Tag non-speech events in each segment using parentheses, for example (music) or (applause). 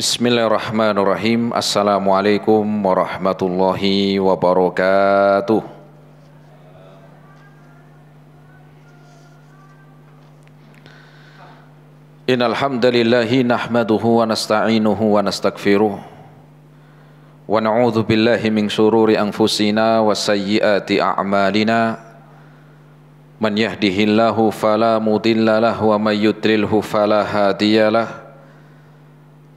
Bismillahirrahmanirrahim. Assalamualaikum warahmatullahi wabarakatuh. Innal hamdalillahi nahmaduhu wa nasta'inuhu wa nastaghfiruh. Wa na'udzu billahi min shururi anfusina wa sayyiati a'malina. Man yahdihillahu fala mudilla lahu wa may yudlilhu fala hadiyalah.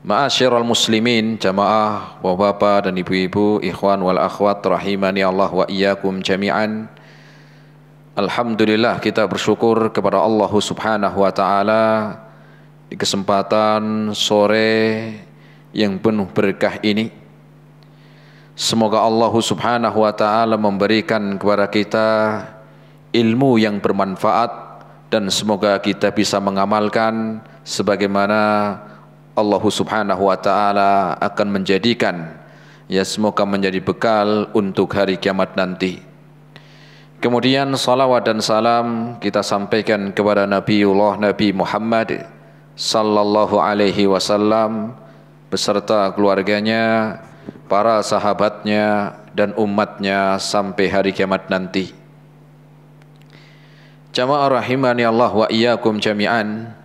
Ma'asyiral muslimin, jamaah, bapak-bapak dan ibu-ibu, ikhwan wal akhwat rahimani Allah wa iyyakum jami'an. Alhamdulillah kita bersyukur kepada Allah Subhanahu wa taala di kesempatan sore yang penuh berkah ini. Semoga Allah Subhanahu wa taala memberikan kepada kita ilmu yang bermanfaat dan semoga kita bisa mengamalkan sebagaimana Allah Subhanahu wa taala akan menjadikan ya semoga menjadi bekal untuk hari kiamat nanti. Kemudian salawat dan salam kita sampaikan kepada Nabiullah Nabi Muhammad sallallahu alaihi wasallam beserta keluarganya, para sahabatnya dan umatnya sampai hari kiamat nanti. Jamaah rahimani Allah wa iyyakum jami'an.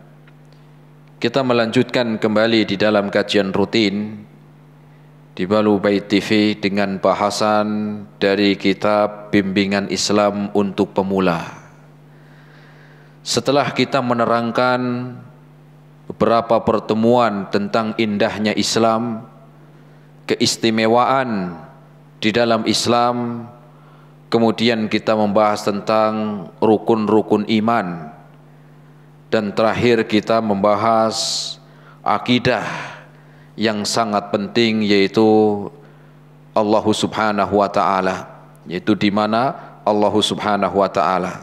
Kita melanjutkan kembali di dalam kajian rutin di Balu Bait TV dengan bahasan dari kitab Bimbingan Islam untuk Pemula. Setelah kita menerangkan beberapa pertemuan tentang indahnya Islam, keistimewaan di dalam Islam, kemudian kita membahas tentang rukun-rukun iman, dan terakhir kita membahas akidah yang sangat penting yaitu Allah Subhanahu wa taala, yaitu di mana Allah Subhanahu wa taala.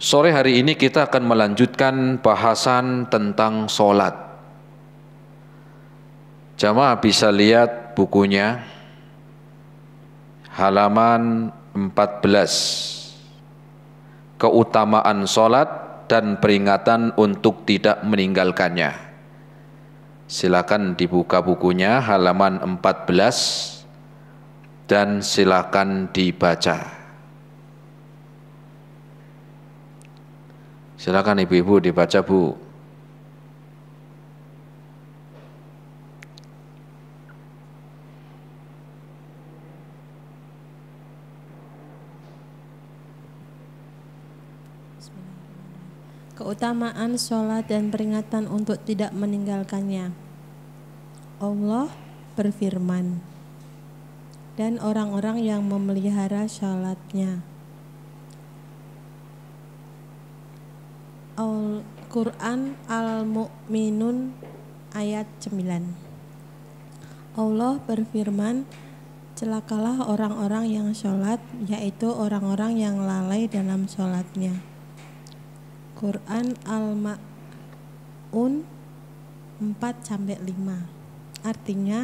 Sore hari ini kita akan melanjutkan bahasan tentang solat. Jamaah bisa lihat bukunya halaman 14. Keutamaan solat dan peringatan untuk tidak meninggalkannya. Silakan dibuka bukunya halaman 14 dan silakan dibaca. Silakan ibu-ibu dibaca Bu. keutamaan sholat dan peringatan untuk tidak meninggalkannya. Allah berfirman, dan orang-orang yang memelihara sholatnya. Al-Quran Al-Mu'minun ayat 9 Allah berfirman celakalah orang-orang yang sholat yaitu orang-orang yang lalai dalam sholatnya Quran Al-Ma'un 4 5. Artinya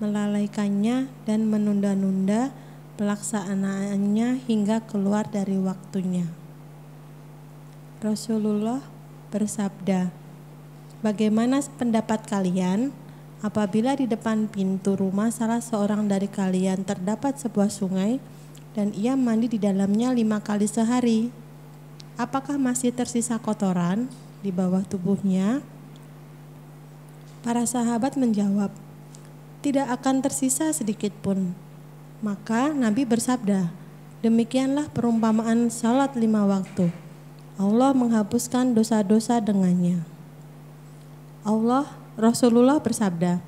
melalaikannya dan menunda-nunda pelaksanaannya hingga keluar dari waktunya. Rasulullah bersabda, "Bagaimana pendapat kalian apabila di depan pintu rumah salah seorang dari kalian terdapat sebuah sungai dan ia mandi di dalamnya lima kali sehari?" apakah masih tersisa kotoran di bawah tubuhnya? Para sahabat menjawab, "Tidak akan tersisa sedikit pun." Maka Nabi bersabda, "Demikianlah perumpamaan salat lima waktu. Allah menghapuskan dosa-dosa dengannya." Allah Rasulullah bersabda,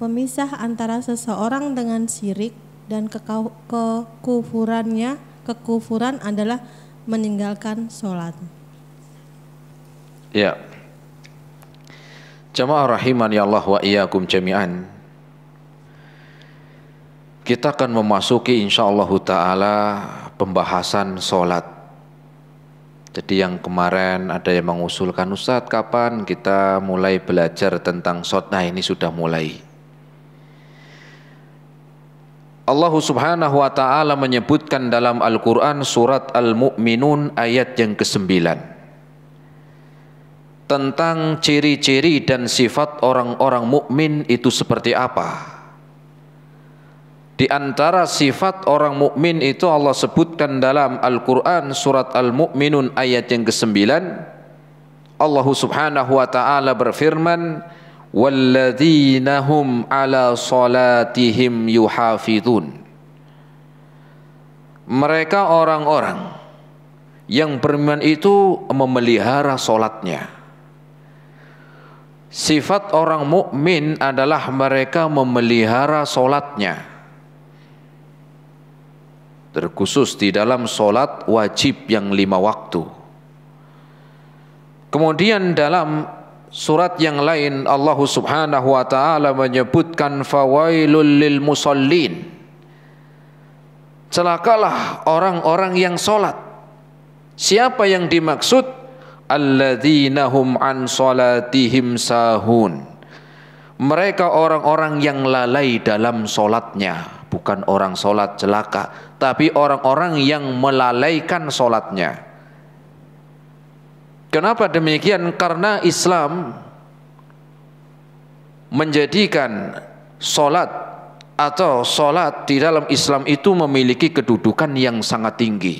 "Pemisah antara seseorang dengan syirik dan kekufurannya, kekufuran adalah meninggalkan sholat. Ya. Jamaah rahiman ya Allah wa iyyakum jami'an. Kita akan memasuki insya Allah taala pembahasan sholat. Jadi yang kemarin ada yang mengusulkan Ustaz kapan kita mulai belajar tentang sholat. Nah ini sudah mulai. Allah Subhanahu wa taala menyebutkan dalam Al-Qur'an surat Al-Mu'minun ayat yang ke-9 tentang ciri-ciri dan sifat orang-orang mukmin itu seperti apa. Di antara sifat orang mukmin itu Allah sebutkan dalam Al-Qur'an surat Al-Mu'minun ayat yang ke-9 Allah Subhanahu wa taala berfirman, walladhinahum ala salatihim yuhafizun mereka orang-orang yang beriman itu memelihara solatnya. Sifat orang mukmin adalah mereka memelihara solatnya. Terkhusus di dalam solat wajib yang lima waktu. Kemudian dalam surat yang lain Allah Subhanahu wa taala menyebutkan fawailul lil musallin. Celakalah orang-orang yang salat. Siapa yang dimaksud? Alladzina hum an salatihim sahun. Mereka orang-orang yang lalai dalam solatnya, bukan orang solat celaka, tapi orang-orang yang melalaikan solatnya. Kenapa demikian? Karena Islam menjadikan solat atau solat di dalam Islam itu memiliki kedudukan yang sangat tinggi.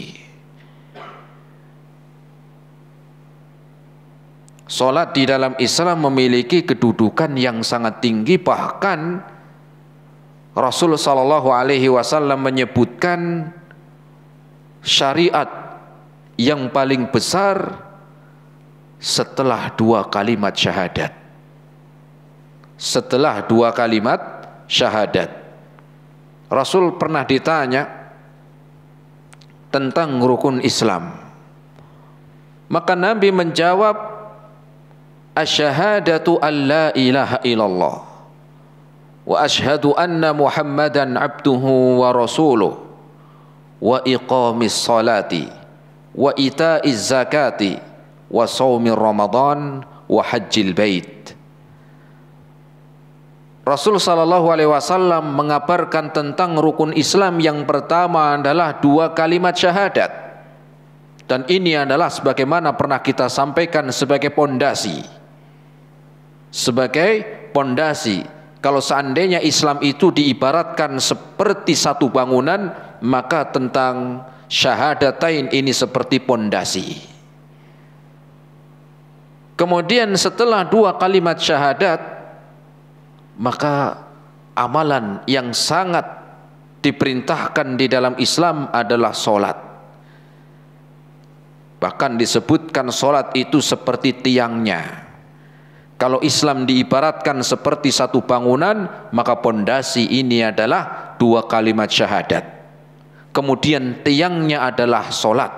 Solat di dalam Islam memiliki kedudukan yang sangat tinggi bahkan Rasul Shallallahu Alaihi Wasallam menyebutkan syariat yang paling besar setelah dua kalimat syahadat. Setelah dua kalimat syahadat. Rasul pernah ditanya tentang rukun Islam. Maka Nabi menjawab asyhadatu an la ilaha illallah wa asyhadu anna Muhammadan abduhu wa rasuluh wa iqamis salati wa itaiz zakati wa saumi Ramadan wa hajjil bait. Rasul sallallahu Alaihi Wasallam mengabarkan tentang rukun Islam yang pertama adalah dua kalimat syahadat dan ini adalah sebagaimana pernah kita sampaikan sebagai pondasi sebagai pondasi kalau seandainya Islam itu diibaratkan seperti satu bangunan maka tentang syahadatain ini seperti pondasi Kemudian setelah dua kalimat syahadat maka amalan yang sangat diperintahkan di dalam Islam adalah solat. Bahkan disebutkan solat itu seperti tiangnya. Kalau Islam diibaratkan seperti satu bangunan, maka pondasi ini adalah dua kalimat syahadat. Kemudian tiangnya adalah solat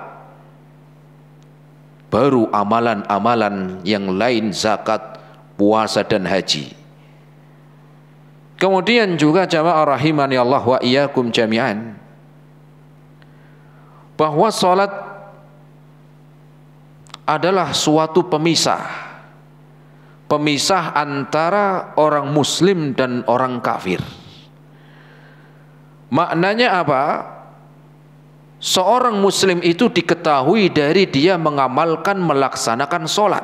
baru amalan-amalan yang lain zakat, puasa dan haji. Kemudian juga jamaah rahimani Allah wa iyyakum jami'an bahwa salat adalah suatu pemisah pemisah antara orang muslim dan orang kafir. Maknanya apa? seorang muslim itu diketahui dari dia mengamalkan melaksanakan sholat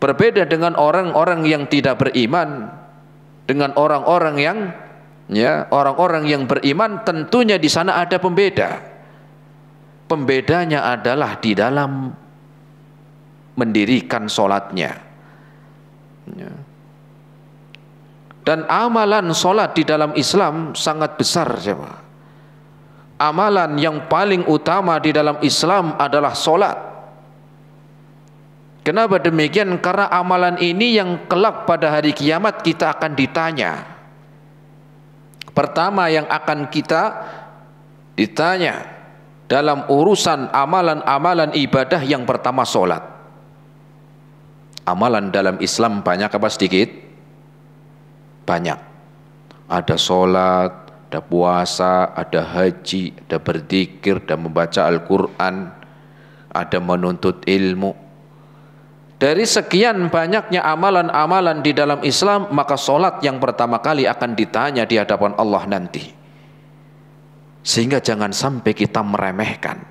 berbeda dengan orang-orang yang tidak beriman dengan orang-orang yang ya orang-orang yang beriman tentunya di sana ada pembeda pembedanya adalah di dalam mendirikan sholatnya ya. dan amalan sholat di dalam Islam sangat besar jemaah amalan yang paling utama di dalam Islam adalah solat. Kenapa demikian? Karena amalan ini yang kelak pada hari kiamat kita akan ditanya. Pertama yang akan kita ditanya dalam urusan amalan-amalan ibadah yang pertama solat. Amalan dalam Islam banyak apa sedikit? Banyak. Ada solat, ada puasa, ada haji, ada berzikir, ada membaca Al-Quran, ada menuntut ilmu. Dari sekian banyaknya amalan-amalan di dalam Islam, maka solat yang pertama kali akan ditanya di hadapan Allah nanti. Sehingga jangan sampai kita meremehkan.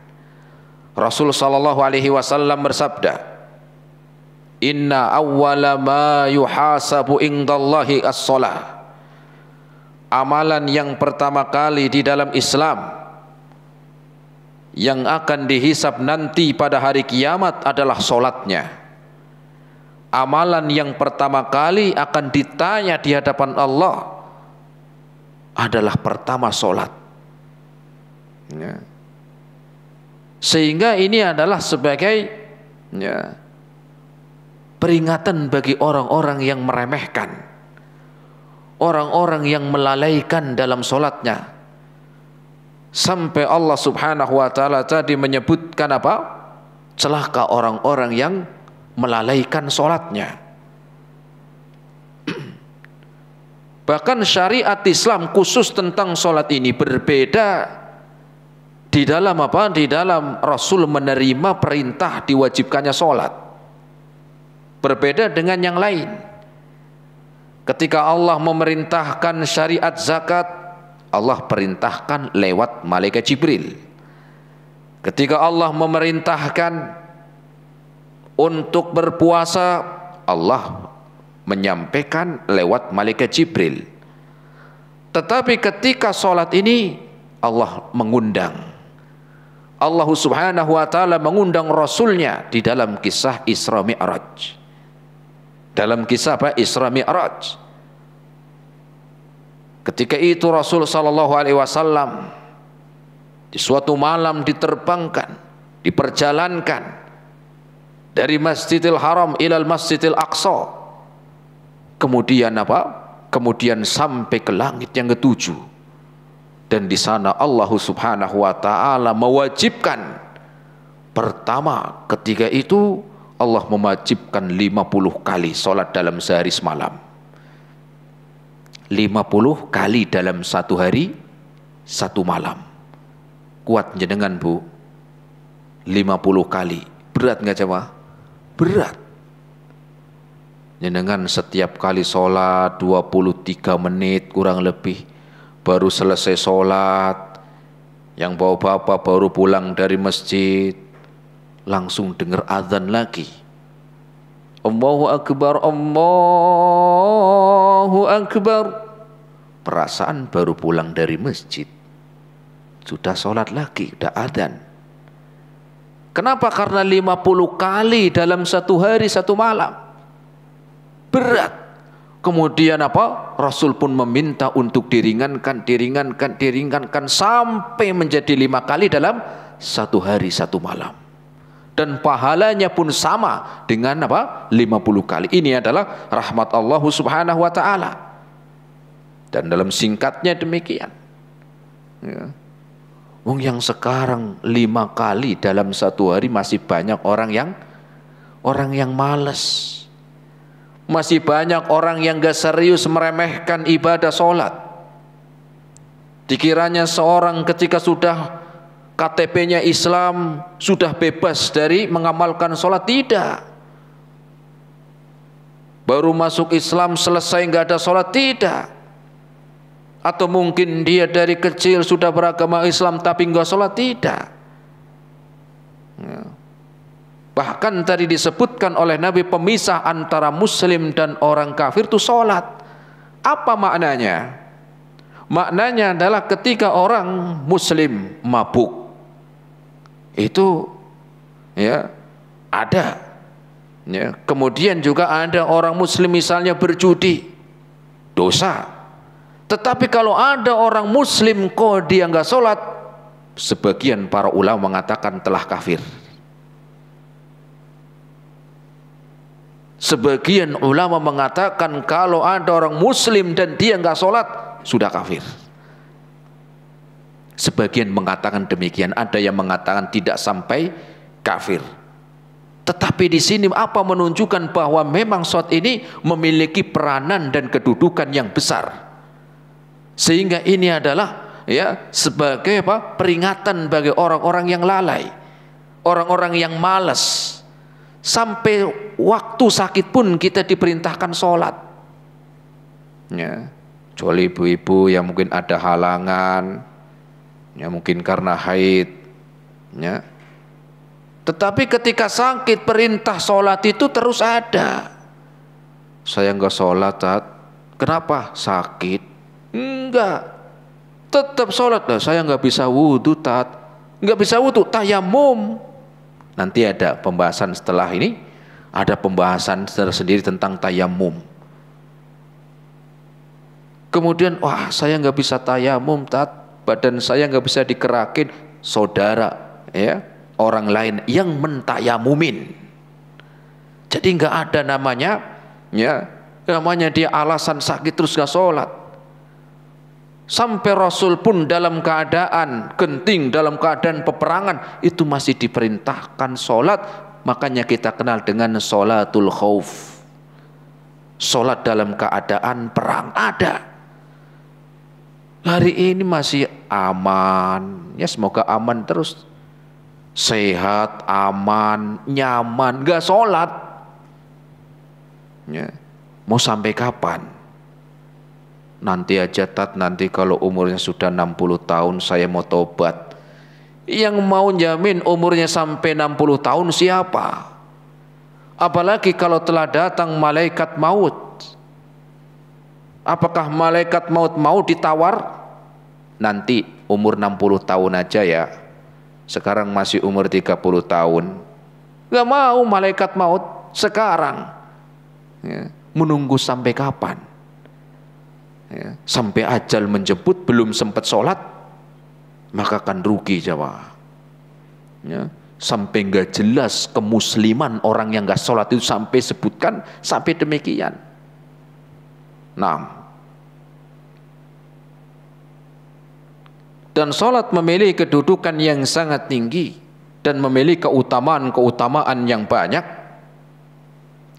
Rasul Shallallahu Alaihi Wasallam bersabda, Inna awwala ma yuhasabu indallahi as-salah amalan yang pertama kali di dalam Islam yang akan dihisap nanti pada hari kiamat adalah solatnya. Amalan yang pertama kali akan ditanya di hadapan Allah adalah pertama solat. Ya. Sehingga ini adalah sebagai ya, peringatan bagi orang-orang yang meremehkan orang-orang yang melalaikan dalam solatnya. Sampai Allah subhanahu wa ta'ala tadi menyebutkan apa? Celaka orang-orang yang melalaikan solatnya. (clears throat) Bahkan syariat Islam khusus tentang solat ini berbeda di dalam apa? Di dalam Rasul menerima perintah diwajibkannya solat. Berbeda dengan yang lain. Ketika Allah memerintahkan syariat zakat, Allah perintahkan lewat malaikat Jibril. Ketika Allah memerintahkan untuk berpuasa, Allah menyampaikan lewat malaikat Jibril. Tetapi ketika sholat ini Allah mengundang. Allah subhanahu wa ta'ala mengundang Rasulnya di dalam kisah Isra Mi'raj. Dalam kisah apa? Isra Mi'raj. Ketika itu Rasul sallallahu alaihi wasallam di suatu malam diterbangkan, diperjalankan dari Masjidil Haram ilal Masjidil Aqsa. Kemudian apa? Kemudian sampai ke langit yang ketujuh. Dan di sana Allah Subhanahu wa taala mewajibkan pertama ketika itu Allah memajibkan 50 kali sholat dalam sehari semalam. 50 kali dalam satu hari, satu malam. Kuat jenengan bu, 50 kali. Berat nggak coba? Berat. Jenengan setiap kali sholat 23 menit kurang lebih. Baru selesai sholat, yang bawa bapak baru pulang dari masjid, langsung dengar azan lagi. Allahu Akbar, Allahu Akbar. Perasaan baru pulang dari masjid. Sudah sholat lagi, sudah adhan. Kenapa? Karena 50 kali dalam satu hari, satu malam. Berat. Kemudian apa? Rasul pun meminta untuk diringankan, diringankan, diringankan sampai menjadi lima kali dalam satu hari, satu malam dan pahalanya pun sama dengan apa 50 kali ini adalah rahmat Allah subhanahu wa ta'ala dan dalam singkatnya demikian ya. yang sekarang lima kali dalam satu hari masih banyak orang yang orang yang malas. Masih banyak orang yang gak serius meremehkan ibadah sholat. Dikiranya seorang ketika sudah KTP-nya Islam sudah bebas dari mengamalkan sholat tidak baru masuk Islam selesai nggak ada sholat tidak atau mungkin dia dari kecil sudah beragama Islam tapi nggak sholat tidak ya. bahkan tadi disebutkan oleh Nabi pemisah antara muslim dan orang kafir itu sholat apa maknanya maknanya adalah ketika orang muslim mabuk itu ya ada ya kemudian juga ada orang muslim misalnya berjudi dosa tetapi kalau ada orang muslim kok dia nggak sholat sebagian para ulama mengatakan telah kafir Sebagian ulama mengatakan kalau ada orang muslim dan dia nggak sholat, sudah kafir. Sebagian mengatakan demikian, ada yang mengatakan tidak sampai kafir. Tetapi di sini apa menunjukkan bahwa memang sholat ini memiliki peranan dan kedudukan yang besar. Sehingga ini adalah ya sebagai apa? peringatan bagi orang-orang yang lalai, orang-orang yang malas. Sampai waktu sakit pun kita diperintahkan sholat. Ya, kecuali ibu-ibu yang mungkin ada halangan, ya mungkin karena haid ya tetapi ketika sakit perintah sholat itu terus ada saya enggak sholat tat. kenapa sakit enggak tetap sholat lah saya enggak bisa wudhu tat enggak bisa wudhu tayamum nanti ada pembahasan setelah ini ada pembahasan tersendiri tentang tayamum kemudian wah saya enggak bisa tayamum tat badan saya nggak bisa dikerakin saudara ya orang lain yang mentayamumin jadi nggak ada namanya ya namanya dia alasan sakit terus nggak sholat sampai Rasul pun dalam keadaan genting dalam keadaan peperangan itu masih diperintahkan sholat makanya kita kenal dengan sholatul khauf sholat dalam keadaan perang ada Hari ini masih aman, ya semoga aman terus. Sehat, aman, nyaman, gak sholat. Ya. Mau sampai kapan? Nanti aja tat, nanti kalau umurnya sudah 60 tahun saya mau tobat. Yang mau jamin umurnya sampai 60 tahun siapa? Apalagi kalau telah datang malaikat maut Apakah malaikat maut mau ditawar? Nanti umur 60 tahun aja ya. Sekarang masih umur 30 tahun. Gak mau malaikat maut sekarang. Ya. Menunggu sampai kapan? Ya. Sampai ajal menjemput belum sempat sholat. Maka akan rugi Jawa. Ya. Sampai gak jelas kemusliman orang yang gak sholat itu sampai sebutkan sampai demikian. Nah, dan sholat memilih kedudukan yang sangat tinggi dan memilih keutamaan-keutamaan yang banyak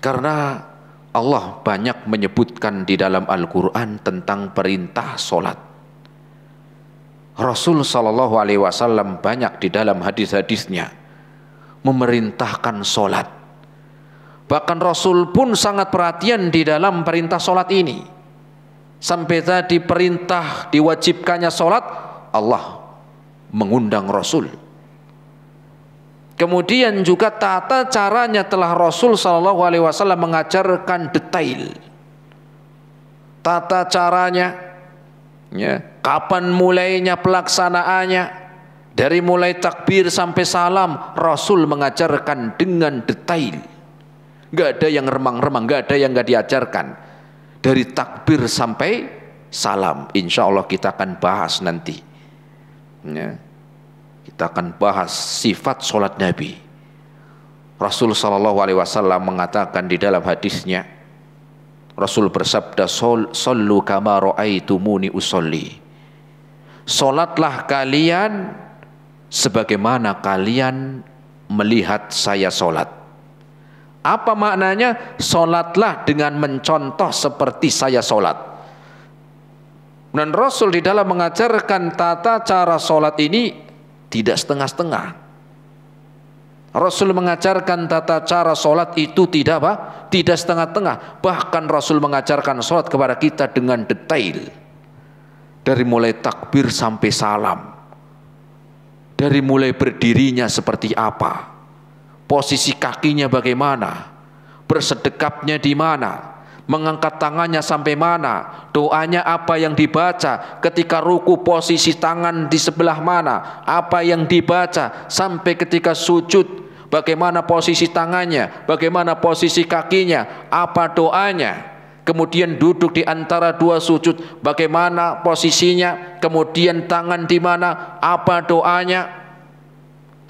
karena Allah banyak menyebutkan di dalam Al-Qur'an tentang perintah sholat. Rasul Shallallahu alaihi wasallam banyak di dalam hadis-hadisnya memerintahkan solat. Bahkan Rasul pun sangat perhatian di dalam perintah solat ini. Sampai tadi perintah diwajibkannya solat, Allah mengundang Rasul. Kemudian juga tata caranya telah Rasul Shallallahu Alaihi Wasallam mengajarkan detail. Tata caranya, ya, kapan mulainya pelaksanaannya, dari mulai takbir sampai salam, Rasul mengajarkan dengan detail. Gak ada yang remang-remang, gak ada yang gak diajarkan. Dari takbir sampai salam, insya Allah kita akan bahas nanti Ya. Kita akan bahas sifat sholat Nabi. Rasul Shallallahu Alaihi Wasallam mengatakan di dalam hadisnya, Rasul bersabda, "Sallu kama ro'aitumuni usolli." Sholatlah kalian sebagaimana kalian melihat saya sholat. Apa maknanya? Sholatlah dengan mencontoh seperti saya sholat. Dan Rasul di dalam mengajarkan tata cara sholat ini tidak setengah-setengah. Rasul mengajarkan tata cara sholat itu tidak apa? Tidak setengah setengah Bahkan Rasul mengajarkan sholat kepada kita dengan detail. Dari mulai takbir sampai salam. Dari mulai berdirinya seperti apa. Posisi kakinya bagaimana. Bersedekapnya di mana mengangkat tangannya sampai mana, doanya apa yang dibaca, ketika ruku posisi tangan di sebelah mana, apa yang dibaca sampai ketika sujud, bagaimana posisi tangannya, bagaimana posisi kakinya, apa doanya. Kemudian duduk di antara dua sujud, bagaimana posisinya, kemudian tangan di mana, apa doanya,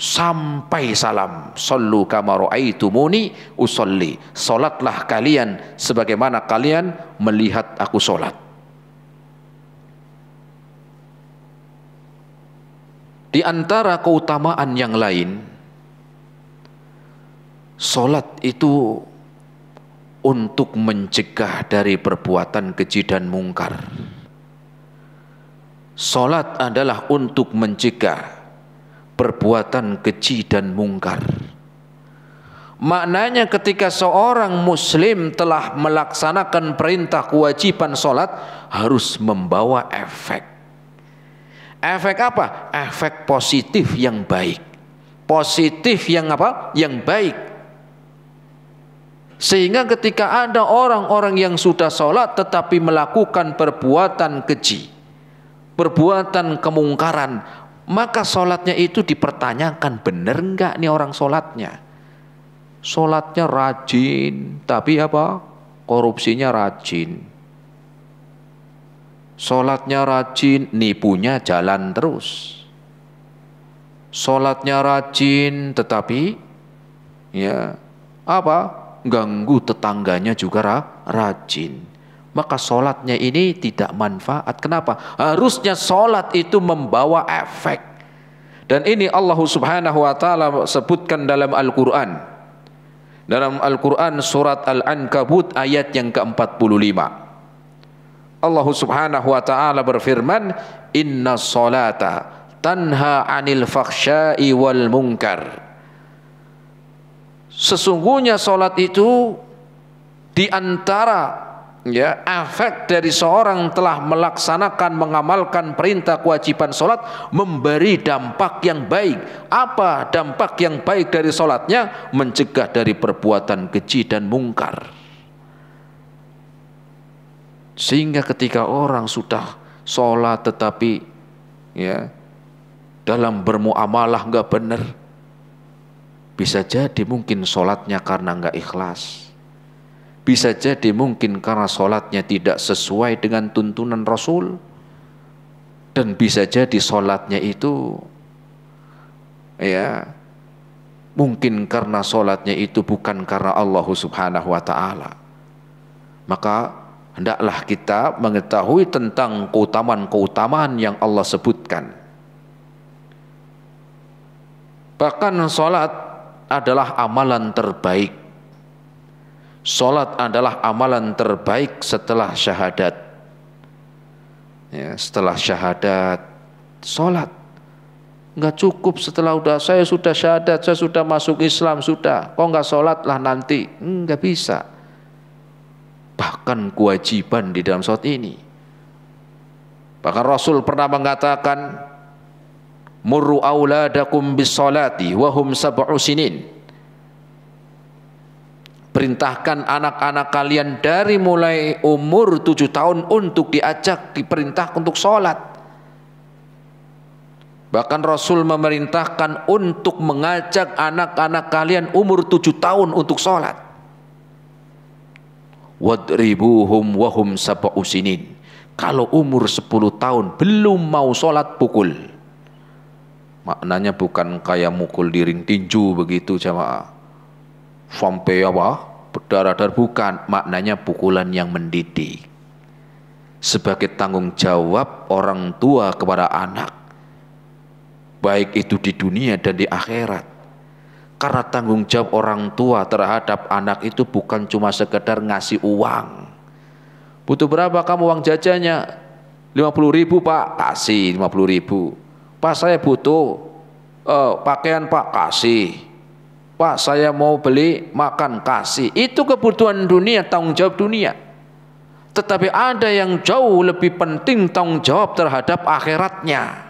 sampai salam sallu kama raaitumuni usolli salatlah kalian sebagaimana kalian melihat aku salat di antara keutamaan yang lain salat itu untuk mencegah dari perbuatan keji dan mungkar. Salat adalah untuk mencegah perbuatan keji dan mungkar. Maknanya ketika seorang muslim telah melaksanakan perintah kewajiban sholat harus membawa efek. Efek apa? Efek positif yang baik. Positif yang apa? Yang baik. Sehingga ketika ada orang-orang yang sudah sholat tetapi melakukan perbuatan keji, perbuatan kemungkaran, maka sholatnya itu dipertanyakan benar nggak nih orang sholatnya sholatnya rajin tapi apa korupsinya rajin sholatnya rajin nipunya jalan terus sholatnya rajin tetapi ya apa ganggu tetangganya juga rajin maka solatnya ini tidak manfaat. Kenapa? Harusnya solat itu membawa efek. Dan ini Allah Subhanahu wa taala sebutkan dalam Al-Qur'an. Dalam Al-Qur'an surat Al-Ankabut ayat yang ke-45. Allah Subhanahu wa taala berfirman, "Inna salata tanha 'anil fakhsya'i wal munkar." Sesungguhnya solat itu di antara ya efek dari seorang telah melaksanakan mengamalkan perintah kewajiban sholat memberi dampak yang baik apa dampak yang baik dari sholatnya mencegah dari perbuatan keji dan mungkar sehingga ketika orang sudah sholat tetapi ya dalam bermuamalah nggak benar bisa jadi mungkin sholatnya karena nggak ikhlas bisa jadi mungkin karena sholatnya tidak sesuai dengan tuntunan Rasul. Dan bisa jadi sholatnya itu ya mungkin karena sholatnya itu bukan karena Allah subhanahu wa ta'ala. Maka hendaklah kita mengetahui tentang keutamaan-keutamaan yang Allah sebutkan. Bahkan sholat adalah amalan terbaik Salat adalah amalan terbaik setelah syahadat. Ya, setelah syahadat, salat. nggak cukup setelah udah saya sudah syahadat, saya sudah masuk Islam sudah. Kok nggak salat lah nanti? Enggak bisa. Bahkan kewajiban di dalam salat ini. Bahkan Rasul pernah mengatakan muru auladakum bis salati wahum hum sab'u sinin Perintahkan anak-anak kalian dari mulai umur tujuh tahun untuk diajak diperintah untuk sholat. Bahkan Rasul memerintahkan untuk mengajak anak-anak kalian umur tujuh tahun untuk sholat. Wadribuhum wahum usinin. Kalau umur sepuluh tahun belum mau sholat pukul. Maknanya bukan kayak mukul diring tinju begitu jamaah sampai apa ya berdarah-darah bukan maknanya pukulan yang mendidik sebagai tanggung jawab orang tua kepada anak baik itu di dunia dan di akhirat karena tanggung jawab orang tua terhadap anak itu bukan cuma sekedar ngasih uang butuh berapa kamu uang jajannya 50 ribu pak kasih 50 ribu pak saya butuh uh, pakaian pak kasih Pak saya mau beli makan kasih. Itu kebutuhan dunia, tanggung jawab dunia. Tetapi ada yang jauh lebih penting tanggung jawab terhadap akhiratnya.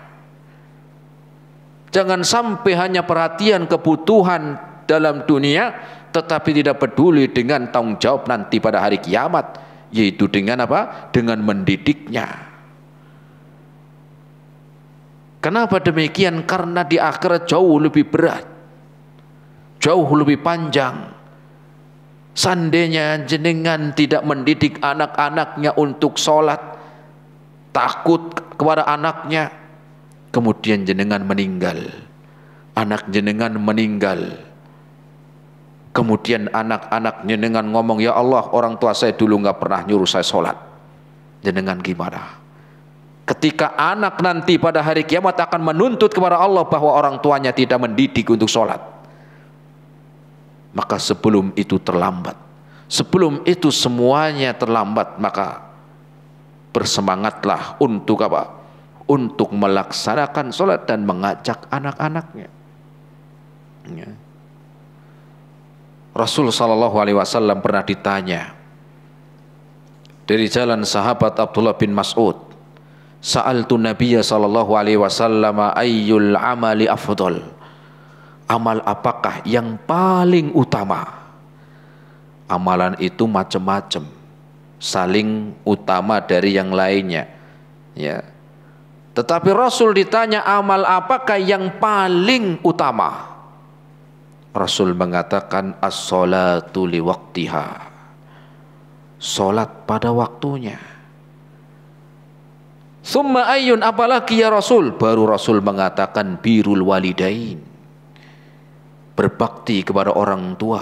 Jangan sampai hanya perhatian kebutuhan dalam dunia tetapi tidak peduli dengan tanggung jawab nanti pada hari kiamat yaitu dengan apa? Dengan mendidiknya. Kenapa demikian? Karena di akhirat jauh lebih berat jauh lebih panjang. Sandinya jenengan tidak mendidik anak-anaknya untuk sholat, takut kepada anaknya, kemudian jenengan meninggal. Anak jenengan meninggal. Kemudian anak-anaknya dengan ngomong, ya Allah orang tua saya dulu nggak pernah nyuruh saya sholat. Jenengan gimana? Ketika anak nanti pada hari kiamat akan menuntut kepada Allah bahwa orang tuanya tidak mendidik untuk sholat maka sebelum itu terlambat. Sebelum itu semuanya terlambat, maka bersemangatlah untuk apa? Untuk melaksanakan sholat dan mengajak anak-anaknya. Ya. Rasul Shallallahu Alaihi Wasallam pernah ditanya dari jalan sahabat Abdullah bin Mas'ud. Sa'altu Nabiya Shallallahu Alaihi Wasallam ayyul amali afdol amal apakah yang paling utama? Amalan itu macam-macam, saling utama dari yang lainnya. Ya. Tetapi Rasul ditanya amal apakah yang paling utama? Rasul mengatakan as-salatu liwaktiha. Salat pada waktunya. Summa ayun apalagi ya Rasul? Baru Rasul mengatakan birul walidain berbakti kepada orang tua.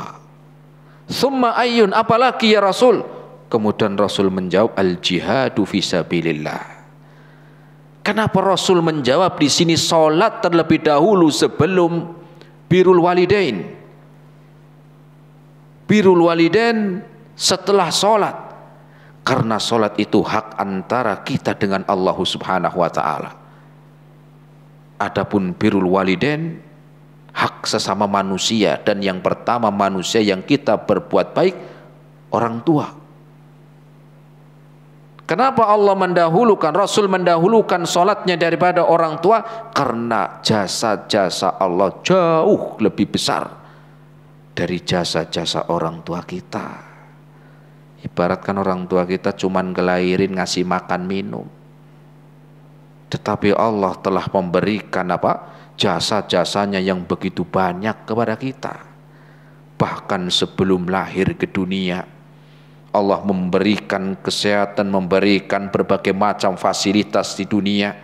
Summa ayun apalagi ya Rasul? Kemudian Rasul menjawab al jihadu fisabilillah. Kenapa Rasul menjawab di sini salat terlebih dahulu sebelum birul walidain? Birul walidain setelah salat. Karena salat itu hak antara kita dengan Allah Subhanahu wa taala. Adapun birul walidain hak sesama manusia dan yang pertama manusia yang kita berbuat baik orang tua. Kenapa Allah mendahulukan, Rasul mendahulukan sholatnya daripada orang tua? Karena jasa-jasa Allah jauh lebih besar dari jasa-jasa orang tua kita. Ibaratkan orang tua kita cuman ngelahirin ngasih makan minum. Tetapi Allah telah memberikan apa? jasa-jasanya yang begitu banyak kepada kita. Bahkan sebelum lahir ke dunia, Allah memberikan kesehatan, memberikan berbagai macam fasilitas di dunia.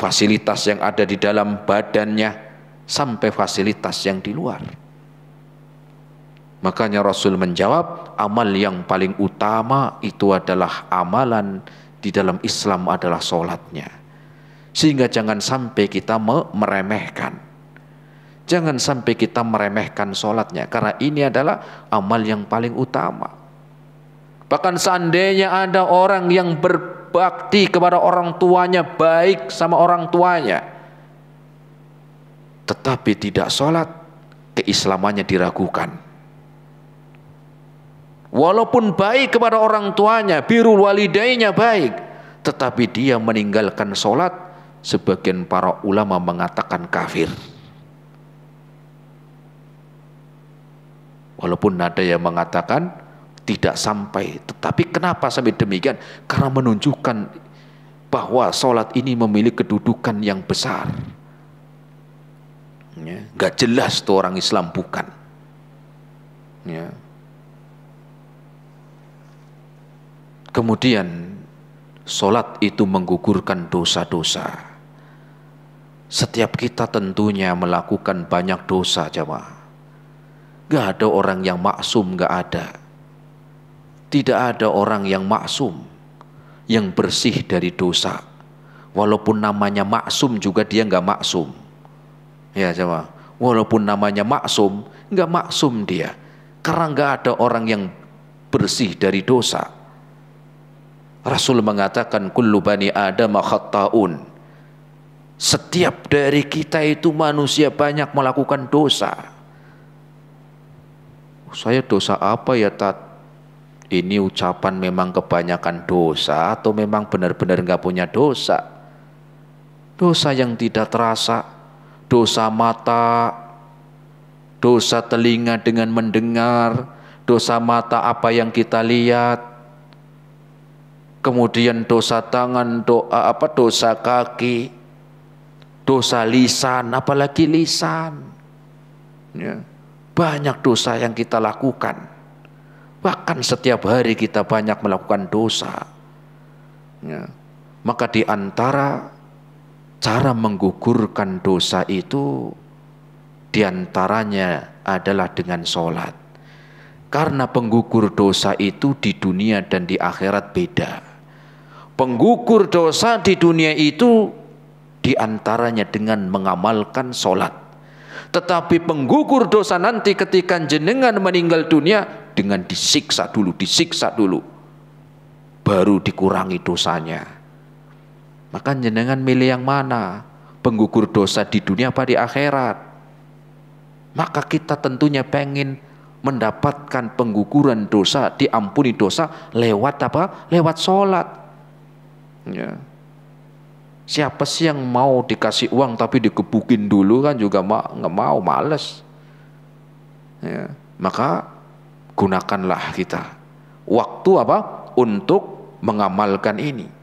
Fasilitas yang ada di dalam badannya sampai fasilitas yang di luar. Makanya Rasul menjawab, amal yang paling utama itu adalah amalan di dalam Islam adalah sholatnya sehingga jangan sampai kita meremehkan. Jangan sampai kita meremehkan sholatnya. Karena ini adalah amal yang paling utama. Bahkan seandainya ada orang yang berbakti kepada orang tuanya, baik sama orang tuanya. Tetapi tidak sholat, keislamannya diragukan. Walaupun baik kepada orang tuanya, biru walidainya baik. Tetapi dia meninggalkan sholat, sebagian para ulama mengatakan kafir. Walaupun ada yang mengatakan tidak sampai. Tetapi kenapa sampai demikian? Karena menunjukkan bahwa sholat ini memiliki kedudukan yang besar. Ya, gak jelas tuh orang Islam bukan. Ya. Kemudian sholat itu menggugurkan dosa-dosa. Setiap kita tentunya melakukan banyak dosa jamaah. Gak ada orang yang maksum gak ada. Tidak ada orang yang maksum yang bersih dari dosa. Walaupun namanya maksum juga dia gak maksum. Ya jamaah. Walaupun namanya maksum gak maksum dia. Karena gak ada orang yang bersih dari dosa. Rasul mengatakan kullu bani adam khatta'un. Setiap dari kita itu manusia banyak melakukan dosa. Saya dosa apa ya Tat? Ini ucapan memang kebanyakan dosa atau memang benar-benar nggak punya dosa? Dosa yang tidak terasa, dosa mata, dosa telinga dengan mendengar, dosa mata apa yang kita lihat, kemudian dosa tangan, doa apa dosa kaki, dosa lisan, apalagi lisan. Ya. Banyak dosa yang kita lakukan. Bahkan setiap hari kita banyak melakukan dosa. Ya. Maka di antara cara menggugurkan dosa itu di antaranya adalah dengan sholat. Karena penggugur dosa itu di dunia dan di akhirat beda. Penggugur dosa di dunia itu di antaranya dengan mengamalkan sholat, Tetapi penggugur dosa nanti ketika jenengan meninggal dunia dengan disiksa dulu, disiksa dulu. Baru dikurangi dosanya. Maka jenengan milih yang mana? Penggugur dosa di dunia apa di akhirat? Maka kita tentunya pengen mendapatkan pengguguran dosa, diampuni dosa lewat apa? Lewat sholat. Ya. Siapa sih yang mau dikasih uang tapi dikebukin dulu kan juga nggak mau, males. Ya. Maka gunakanlah kita waktu apa untuk mengamalkan ini.